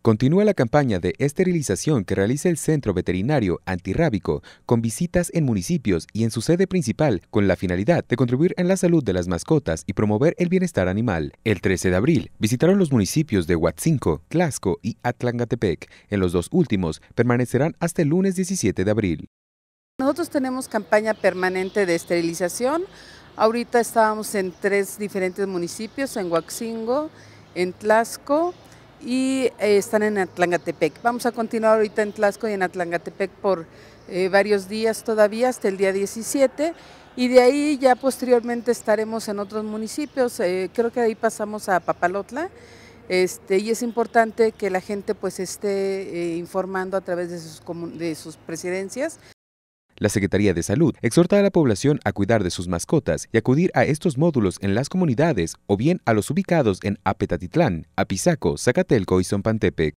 Continúa la campaña de esterilización que realiza el Centro Veterinario Antirrábico con visitas en municipios y en su sede principal con la finalidad de contribuir en la salud de las mascotas y promover el bienestar animal. El 13 de abril visitaron los municipios de Huatzinco, Tlaxco y Atlangatepec. En los dos últimos permanecerán hasta el lunes 17 de abril. Nosotros tenemos campaña permanente de esterilización. Ahorita estábamos en tres diferentes municipios, en Huatzinco, en Tlaxco y eh, están en Atlangatepec. Vamos a continuar ahorita en Tlaxco y en Atlangatepec por eh, varios días todavía, hasta el día 17, y de ahí ya posteriormente estaremos en otros municipios, eh, creo que ahí pasamos a Papalotla, este, y es importante que la gente pues, esté informando a través de sus presidencias. La Secretaría de Salud exhorta a la población a cuidar de sus mascotas y acudir a estos módulos en las comunidades o bien a los ubicados en Apetatitlán, Apizaco, Zacatelco y Zompantepec.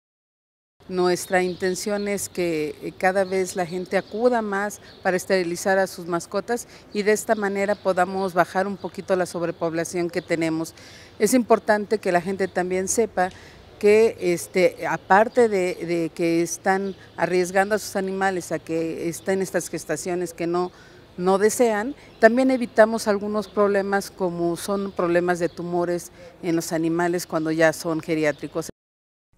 Nuestra intención es que eh, cada vez la gente acuda más para esterilizar a sus mascotas y de esta manera podamos bajar un poquito la sobrepoblación que tenemos. Es importante que la gente también sepa que este, aparte de, que están arriesgando a sus animales a que estén estas gestaciones que no, no desean, también evitamos algunos problemas como son problemas de tumores en los animales cuando ya son geriátricos.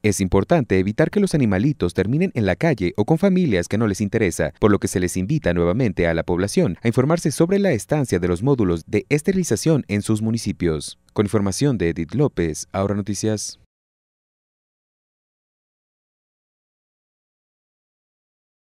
Es importante evitar que los animalitos terminen en la calle o con familias que no les interesa, por lo que se les invita nuevamente a la población a informarse sobre la estancia de los módulos de esterilización en sus municipios. Con información de Edith López, Ahora Noticias.